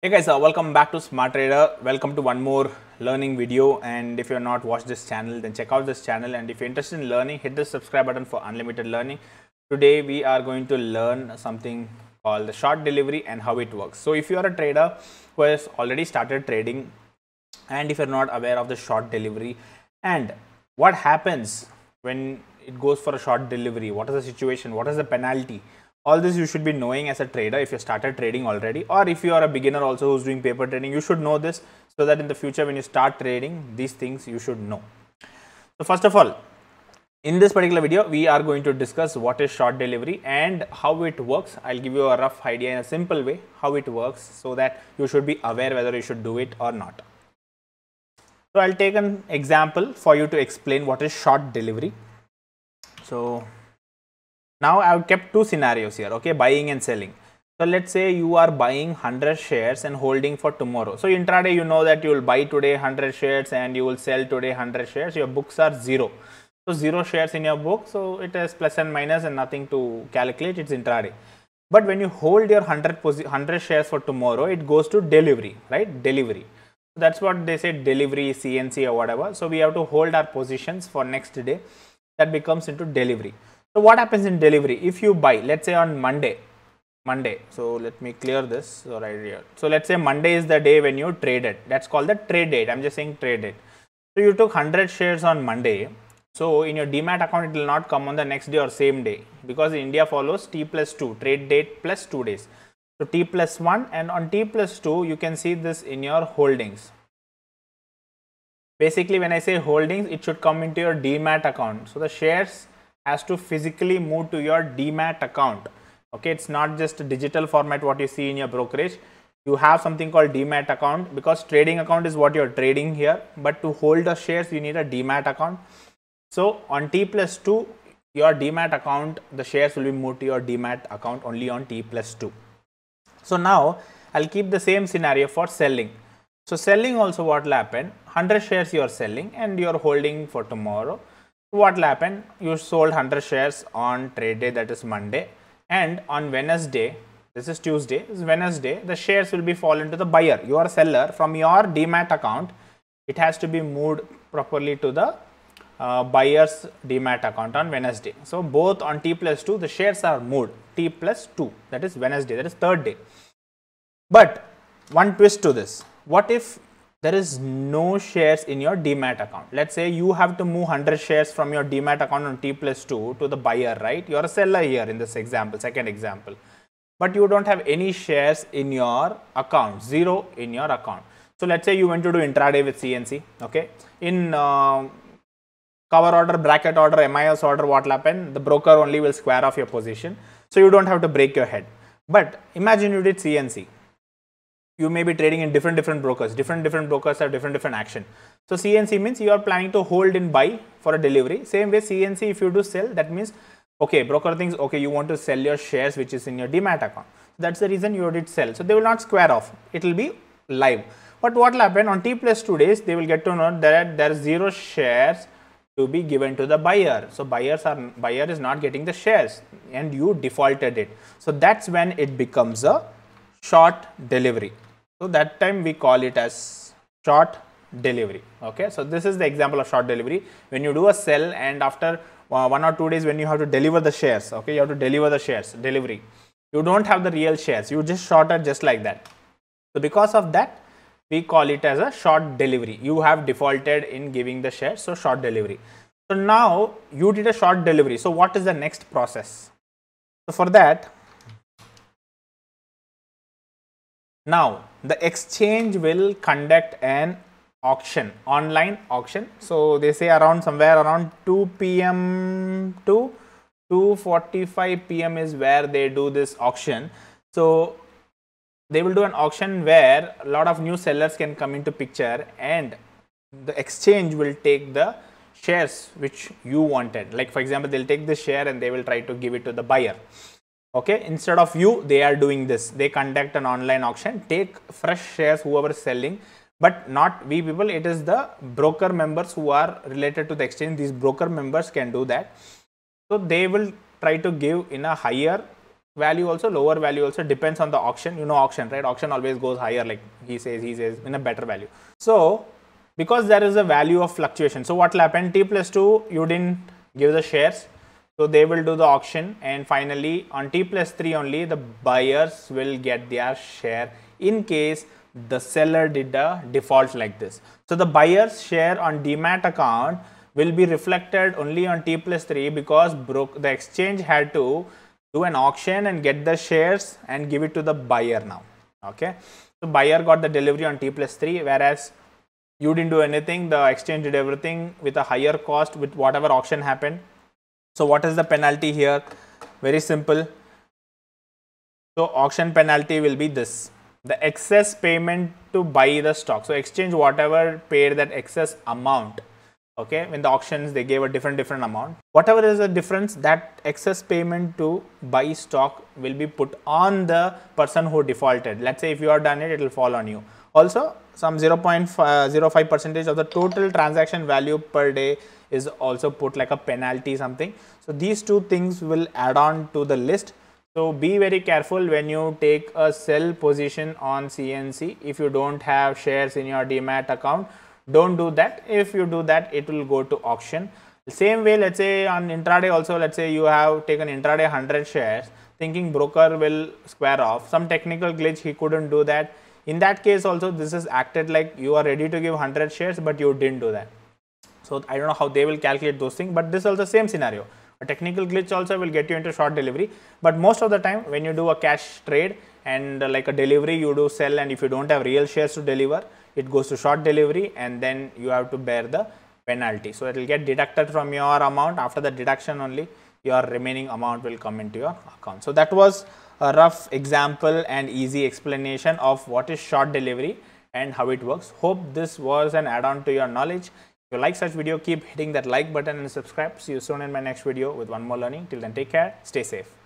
Hey guys, uh, welcome back to Smart Trader. Welcome to one more learning video. And if you're not watched this channel, then check out this channel. And if you're interested in learning, hit the subscribe button for unlimited learning. Today we are going to learn something called the short delivery and how it works. So if you are a trader who has already started trading, and if you're not aware of the short delivery and what happens when it goes for a short delivery, what is the situation, what is the penalty? all this you should be knowing as a trader if you started trading already or if you are a beginner also who's doing paper trading you should know this so that in the future when you start trading these things you should know so first of all in this particular video we are going to discuss what is short delivery and how it works i'll give you a rough idea in a simple way how it works so that you should be aware whether you should do it or not so i'll take an example for you to explain what is short delivery so now I have kept two scenarios here, okay, buying and selling. So let's say you are buying 100 shares and holding for tomorrow. So intraday you know that you will buy today 100 shares and you will sell today 100 shares. Your books are zero. So zero shares in your book. So it is plus and minus and nothing to calculate. It's intraday. But when you hold your 100, 100 shares for tomorrow, it goes to delivery, right? Delivery. So that's what they say delivery, CNC or whatever. So we have to hold our positions for next day. That becomes into delivery. So what happens in delivery? If you buy, let's say on Monday, Monday. So let me clear this right here. So let's say Monday is the day when you traded. That's called the trade date. I'm just saying trade date. So you took 100 shares on Monday. So in your DMAT account, it will not come on the next day or same day because India follows T plus 2, trade date plus 2 days. So T plus 1 and on T plus 2, you can see this in your holdings. Basically, when I say holdings, it should come into your DMAT account. So the shares has to physically move to your DMAT account. Okay, it's not just digital format what you see in your brokerage. You have something called DMAT account because trading account is what you're trading here. But to hold the shares, you need a DMAT account. So on T plus 2, your DMAT account, the shares will be moved to your DMAT account only on T plus 2. So now I'll keep the same scenario for selling. So selling also what will happen, 100 shares you are selling and you are holding for tomorrow what will happen? You sold 100 shares on trade day, that is Monday, and on Wednesday, this is Tuesday, this is Wednesday, the shares will be fallen to the buyer, your seller, from your DMAT account. It has to be moved properly to the uh, buyer's DMAT account on Wednesday. So, both on T plus 2, the shares are moved, T plus 2, that is Wednesday, that is third day. But one twist to this, what if there is no shares in your DMAT account. Let's say you have to move 100 shares from your DMAT account on T plus 2 to the buyer, right? You're a seller here in this example, second example. But you don't have any shares in your account, zero in your account. So let's say you went to do intraday with CNC, okay? In uh, cover order, bracket order, MIS order, what will happen? The broker only will square off your position. So you don't have to break your head. But imagine you did CNC you may be trading in different different brokers. Different different brokers have different different action. So CNC means you are planning to hold in buy for a delivery. Same way CNC if you do sell that means okay broker thinks okay you want to sell your shares which is in your demat account. That's the reason you did sell. So they will not square off. It will be live. But what will happen on T plus two days they will get to know that there are zero shares to be given to the buyer. So buyers are buyer is not getting the shares and you defaulted it. So that's when it becomes a short delivery. So that time we call it as short delivery. Okay, so this is the example of short delivery. When you do a sell and after uh, one or two days when you have to deliver the shares, okay, you have to deliver the shares, delivery. You don't have the real shares, you just shorted just like that. So because of that, we call it as a short delivery. You have defaulted in giving the shares, so short delivery. So now you did a short delivery. So what is the next process? So for that, now the exchange will conduct an auction online auction so they say around somewhere around 2 pm to 2:45 pm is where they do this auction so they will do an auction where a lot of new sellers can come into picture and the exchange will take the shares which you wanted like for example they'll take the share and they will try to give it to the buyer okay instead of you they are doing this they conduct an online auction take fresh shares whoever is selling but not we people it is the broker members who are related to the exchange these broker members can do that so they will try to give in a higher value also lower value also depends on the auction you know auction right auction always goes higher like he says he says in a better value so because there is a value of fluctuation so what will happen t plus 2 you didn't give the shares so they will do the auction and finally on T plus 3 only the buyers will get their share in case the seller did a default like this. So the buyer's share on DMAT account will be reflected only on T plus 3 because the exchange had to do an auction and get the shares and give it to the buyer now. Okay. So buyer got the delivery on T plus 3 whereas you didn't do anything the exchange did everything with a higher cost with whatever auction happened so what is the penalty here? Very simple. So auction penalty will be this. The excess payment to buy the stock. So exchange whatever paid that excess amount. Okay, in the auctions they gave a different different amount. Whatever is the difference, that excess payment to buy stock will be put on the person who defaulted. Let's say if you are done it, it will fall on you. Also, some 0.05 percentage of the total transaction value per day is also put like a penalty something. So these two things will add on to the list. So be very careful when you take a sell position on CNC. If you don't have shares in your DMAT account, don't do that. If you do that, it will go to auction. Same way, let's say on intraday also, let's say you have taken intraday 100 shares, thinking broker will square off. Some technical glitch, he couldn't do that in that case also this is acted like you are ready to give 100 shares but you didn't do that. So I don't know how they will calculate those things but this is also same scenario. A technical glitch also will get you into short delivery but most of the time when you do a cash trade and uh, like a delivery you do sell and if you don't have real shares to deliver it goes to short delivery and then you have to bear the penalty. So it will get deducted from your amount after the deduction only your remaining amount will come into your account. So that was a rough example and easy explanation of what is short delivery and how it works. Hope this was an add-on to your knowledge. If you like such video, keep hitting that like button and subscribe. See you soon in my next video with one more learning. Till then, take care, stay safe.